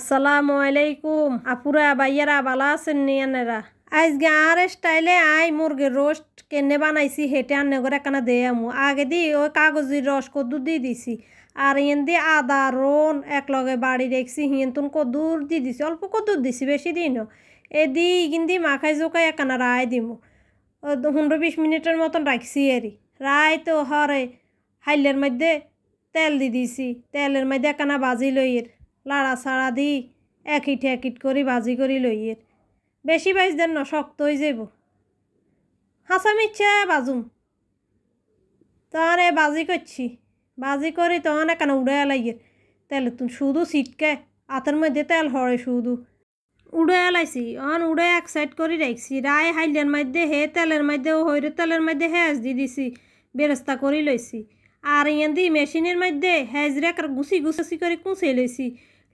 আসসালামু আলাইকুম আপুরা বাইয়ারা বালা আছেন নিয়ানেরা আজকে আর স্টাইলে আই মুরগি রোস্ট কেনে বানাইছি হেঁটে আনে করে একখানা দেয়ামু আমু আগে দি ওই কাগজের রস কদ্দু দিয়ে দিছি আর ইন দিয়ে আদা রোন একলগে বাড়ি রেখছি হিয়েন্তুন কদ্দুর দিয়ে দিছি অল্প কদ্দুর দিছি বেশি দিনও এ দিই কিন্তু মাখাই জোকাই একখানা রায় দিমু পনেরো বিশ মিনিটের মতন রাখছি এরি রায় তো হরে হাইলের মধ্যে তেল দি দিছি তেলের মধ্যে একানা বাজি লইয়ের লাড়া ছাড়া দি একিট একিট করি বাজি করি লইয়ের বেশি বাইজ দেন না শক্ত হয়ে যাব হাসা মিচ্ছে বাজুম তহনে বাজি করছি বাজি করি তহনে কেন উড়ে এলাইয়ের তাহলে তুমি শুধু সিটকে আতের মধ্যে তেল হরে শুধু উড়ে এলাইছি অন উড়ে এক সাইড করে রাখছি রায় হাইলের মধ্যে হে তেলের মধ্যে ও হৈরের তেলের মধ্যে হেজ দি দিছি বেরেস্তা করে লইছি আর ইয়ে দি মেশিনের মধ্যে রেখার গুছি গুছি করে কুঁচে লইছি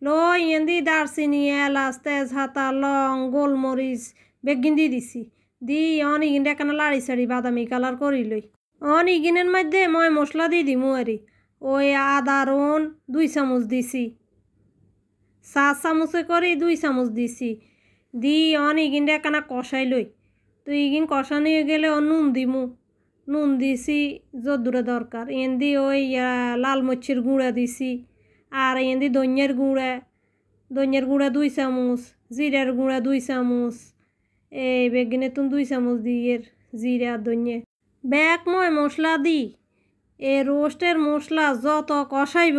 লি এন্দি দারচিনি এলাচ হাতা লং গোলমরিচ বেগিন দি দিছি দি অনি গিন কেন লাড়ি সাড়ি বাদামি কালার করি লই অনি মধ্যে মই মশলা দি দিমু আরি ওই আদা রন দুই চামচ দিছি সাত চামচে করে দুই চামচ দিছি দি অন ইগিন কষাই লই তো ইগিন নিয়ে গেলে ও নুন দিমু নুন দিছি যদ্দুরে দরকার এন দি ওই লাল মরিচের গুঁড়া দিছি আর এদি ধনিয়ার গুঁড়া ধনিয়ার গুঁড়া দুই চামচ জিরার গুঁড়া দুই চামচ এই বেগিনে তুমি দুই চামচ এর জিরা ধনিয়া ব্যাগ মই মশলা দি এ রোস্টের মশলা যত কষাইব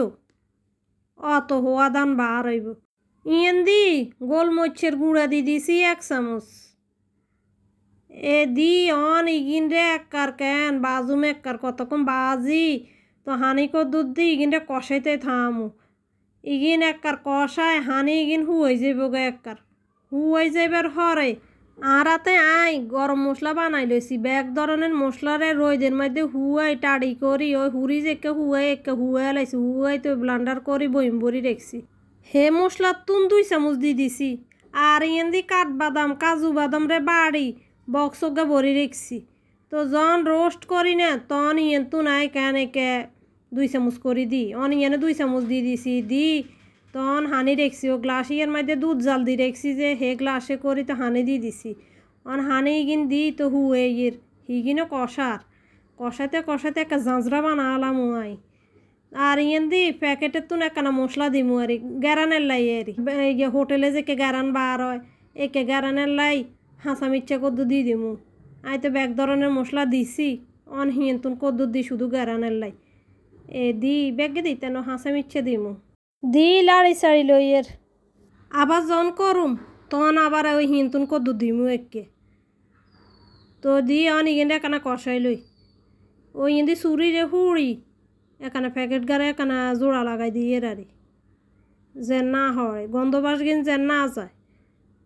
অত হওয়া দান বার হইব দি গোলমরিচের গুঁড়া দি দিছি এক চামচ এ দি অন ইগিন রে এক কার কেন বাজুম এক কার কতক্ষণ বাজি তো হানিকো দুধ দিয়ে ইগিনটা কষাইতে থামু ইগিন একার কষায় হানি ইগিন হুয়ে যাইব গে এককার হুয়ে যাইবার হরে আরাতে আই গরম মশলা বানাই লইছি ব্যাগ ধরনের মশলারে রোদের মধ্যে হুয়াই টাড়ি করি ওই হুরিজ একে হুয়াই একে হুয়াই লাইছি হুয়াই তো ব্লান্ডার করি বইম বড়ি রেখছি হে মশলা তুন দুই চামচ দি দিছি আর ইয়েন্দি কাঠবাদাম কাজু বাদাম রে বাড়ি বক্সকে ভরি রেখছি তো জন রোস্ট করি না তন ইয়েন তুন আয় কেন কে দুই চামচ করে অন অনিয়নে দুই চামচ দিয়ে দিছি দি তখন হানি রেখছি ও গ্লাস ইয়ের মাঝে দুধ জাল দিয়ে রেখছি যে হে গ্লাসে করি তো হানি দিয়ে দিছি অন হানি ইগিন দি তো হুয়ে ইয়ের হিগিনও কষার কষাতে কষাতে একটা জাঁজরা বানালাম ওয়াই আর ইয়ান দি প্যাকেটের তো একখানা মশলা দিমু আর গ্যারানের লাই আর হোটেলে যে কে গ্যারান বার হয় একে গ্যারানের লাই হাঁসা মিচ্ছে কদ্দু দিয়ে দিমু আয় তো ব্যাগ ধরনের মশলা দিছি অন হিয়েন তুন কদ্দু দি শুধু গ্যারানের লাই এ দি দি তেন হাসা মিচ্ছে দিমু দি লাড়ি সাড়ি লইয়ের আবার জন করুম তখন আবার ওই হিনতুন কদ্দু দিমু একে তো দি অন ইগেন একানা কষাই লই ওই ইন্দি চুরি রে হুড়ি এখানে প্যাকেট গারে এখানে জোড়া লাগাই দিয়ে আর যে না হয় গন্ধবাস গিন যে না যায়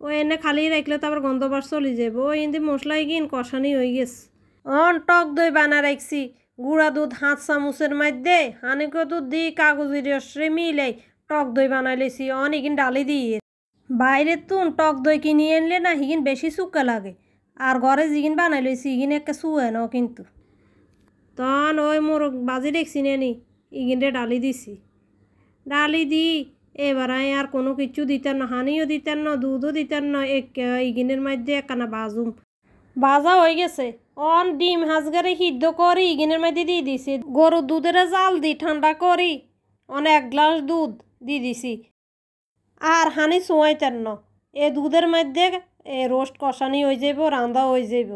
ও এনে খালি রাখলে তারপর গন্ধবাস চলি যাবে ওই ইন্দি মশলাই গিন কষানি হয়ে গেছে অন টক দই বানা রাখছি গুঁড়া দুধ হাত চামচের মধ্যে হানিকো দুধ দিয়ে কাগজের রসে মিলে টক দই বানাই লেছি অনেক ডালি দিয়ে বাইরে তুন টক দই কিনে আনলে না হিগিন বেশি শুকা লাগে আর ঘরে যেগিন বানাই লইছি ইগিন একে শুয়ে ন কিন্তু তখন ওই মোর বাজি দেখছি নেনি ইগিনরে ডালি দিছি ডালি দি এবার আর কোনো কিছু দিতেন না হানিও দিতেন না দুধও দিতেন না এক ইগিনের মধ্যে একখানা বাজুম বাজা হয়ে গেছে অন ডিম হাঁসগারে সিদ্ধ করি গিনের মধ্যে দিয়ে দিছি গরু দুধের জাল দি ঠান্ডা করি অন এক গ্লাস দুধ দিয়ে দিছি আর হানি চুয়াইতেন ন এ দুধের মধ্যে এ রোস্ট কষানি হয়ে যাব রান্ধা হয়ে যাব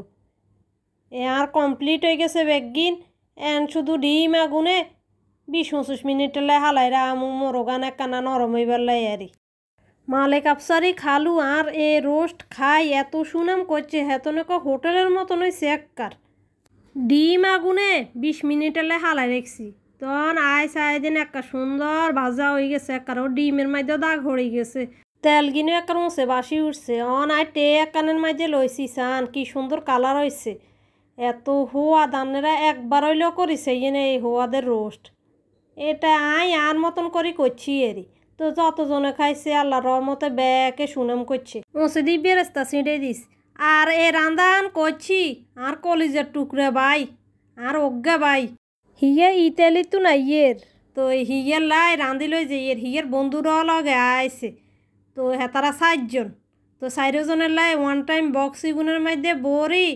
এ আর কমপ্লিট হয়ে গেছে বেগিন এন শুধু ডিম আগুনে বিশ পঁচিশ মিনিট হলে হালাই রাম মোরগান একখানা নরম হইবার লাই আরি মালেক আফসারি খালু আর এ রোস্ট খায় এত সুনাম করছে হেতনকে হোটেলের মতন ওই সেককার ডিম আগুনে বিশ মিনিট এলে হালাই রেখছি তখন আয় সায় দিন একটা সুন্দর ভাজা হয়ে গেছে একার ও ডিমের মাঝে দাগ হয়ে গেছে তেল গিনে একার মুছে বাসি উঠছে অন আয় টে কানের মাঝে লইছি সান কি সুন্দর কালার হয়েছে এত হোয়া দানেরা একবার হইলেও করিছে ইয়ে এই হোয়াদের রোস্ট এটা আয় আর মতন করি করছি এরি তো যতজনে খাইছে আল্লাহ রহমতে ব্যাকে সুনাম করছে মসজিদি বেরেস্তা ছিঁড়ে দিস আর এ রান্দান করছি আর কলিজের টুকরে ভাই আর অজ্ঞা ভাই হিয়া ইতালি তো না ইয়ের তো হিয়ের লাই রাঁধি লই যে ইয়ের হিয়ের বন্ধুরা লগে আইসে তো হেতারা হ্যাঁ, সাতজন তো চারিজনের লাই ওয়ান টাইম বক্স ইগুনের মধ্যে বড়ি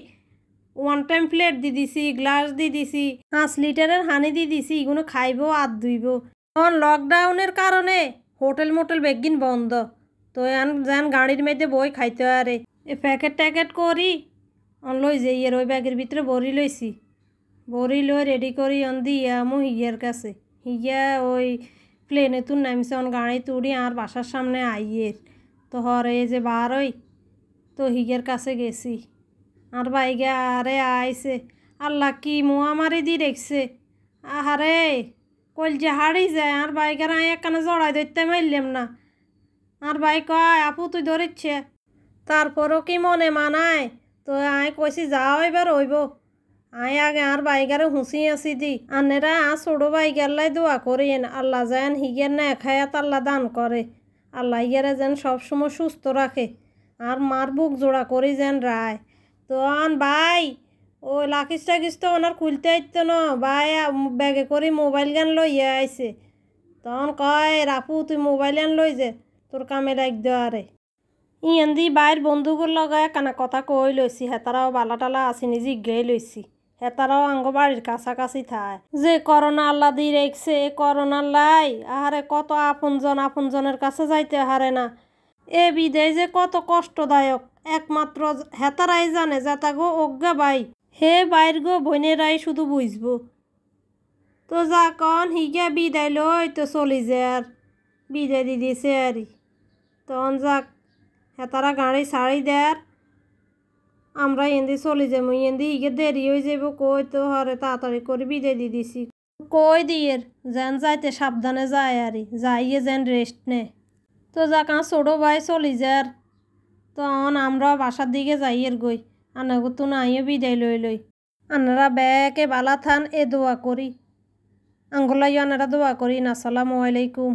ওয়ান টাইম প্লেট দি দিছি গ্লাস দি দিছি পাঁচ লিটারের হানি দি দিছি এগুলো খাইব আর ধুইব কারণ লকডাউনের কারণে হোটেল মোটেল বেগিন বন্ধ তো এন যেন গাড়ির মধ্যে বই খাইতে আরে এ প্যাকেট ট্যাকেট করি অন লই যে ইয়ের ওই ব্যাগের ভিতরে বড়ি লইছি বড়ি লই রেডি করি অন দিয়া আমু হিয়ার কাছে হিয়া ওই প্লেনে তুর নামছে অন গাড়ি তুড়ি আর বাসার সামনে আইয়ের তো হরে যে বার ওই তো হিগের কাছে গেছি আর বাইগা আরে আইছে আল্লাহ কি মো আমারে দি রেখছে আহারে কলজে হাড়ি যায় আর ভাই গেরাই একখানে জড়াই ধরতে মারলাম না আর ভাই কয় আপু তুই ধরেছে তারপরও কি মনে মানায় তো আয় কইছি যাও এবার হইব আয় আগে আর বাইকারে হুঁসি আসি দি আনেরা আর ছোটো বাইগারলাই দোয়া করেন আল্লাহ যেন হিগের না খায়াত আল্লাহ দান করে আল্লাহ ইয়ারে যেন সবসময় সুস্থ রাখে আর মার বুক জোড়া করি যেন রায় তো আন ভাই ও লাকিস টাকিস তো ওনার খুলতে আইতো না ভাই ব্যাগে করে মোবাইল গান লইয়া আইছে তখন কয় রাফু তুই মোবাইল গান লই যে তোর কামে লাগ আরে ইয়ান দি বাইর বন্ধুগুলো লগায় কানা কথা কই লইছি হেতারাও বালা টালা নিজি গেই লইছি হেতারাও আঙ্গ বাড়ির কাছাকাছি থায় যে করোনা আল্লাহ দিয়ে রেখছে এ করোনা লাই আহারে কত আপন আপন আপনজনের কাছে যাইতে হারে না এ বিদে যে কত কষ্টদায়ক একমাত্র হেতারাই জানে যে তাগো অজ্ঞা বাই হে বাইর গো বোনেরাই শুধু বুঝবো তো যা কন হিগা বিদায় লই তো চলি যে আর বিদায় দি দিছে আর তখন যাক হেতারা গাড়ি ছাড়ি দেয়ার আমরা এন্দি চলি যাব এন্দি হিগে দেরি হয়ে যাব কই তো হরে তাড়াতাড়ি করে বিদায় দি দিছি কই দিয়ে যেন যাইতে সাবধানে যায় আর যাইয়ে যেন রেস্ট নে তো যা আমার ছোটো ভাই চলি যার তখন আমরা বাসার দিকে যাইয়ের গই আনাগো তো নাইও বিদায় লই লই আনারা ব্যাকে বালা থান এ দোয়া করি আঙ্গলাইও আনারা দোয়া করি আসসালামু আলাইকুম